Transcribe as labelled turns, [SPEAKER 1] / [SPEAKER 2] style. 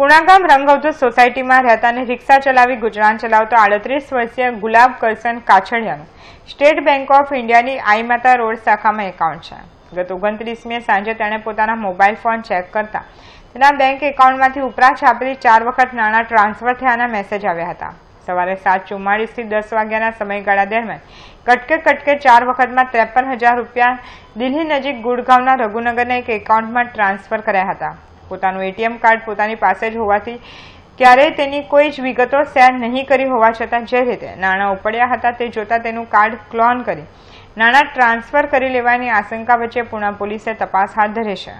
[SPEAKER 1] પુણાગામ રંગવધુ સોસાયટીમાં રહેતા અને રિક્ષા ચલાવી ગુજરાન ચલાવતો આડત્રીસ વર્ષીય ગુલાબ કરસન કાછડિયાનું સ્ટેટ બેંક ઓફ ઇન્ડિયાની આઈમાતા રોડ શાખામાં એકાઉન્ટ છે ગત ઓગણત્રીસમી સાંજે તેણે પોતાના મોબાઈલ ફોન ચેક કરતા તેના બેંક એકાઉન્ટમાંથી ઉપરા છાપેલી ચાર વખત નાણાં ટ્રાન્સફર થયાના મેસેજ આવ્યા હતા સવારે સાત ચુમ્માળીસથી દસ વાગ્યાના સમયગાળા દરમિયાન કટકે કટકે ચાર વખતમાં ત્રેપન હજાર રૂપિયા દિલ્હી નજીક ગુડગાંવના રઘુનગરના એક એકાઉન્ટમાં ટ્રાન્સફર કર્યા હતા પોતાનું એટીએમ કાર્ડ પોતાની પાસે જ હોવાથી ક્યારેય તેની કોઈ જ વિગતો શેર નહીં કરી હોવા છતાં જે રીતે નાણાં ઉપડ્યા હતા તે જોતા તેનું કાર્ડ ક્લોન કરી નાણાં ટ્રાન્સફર કરી લેવાની આશંકા વચ્ચે પૂના પોલીસે તપાસ હાથ ધરી છે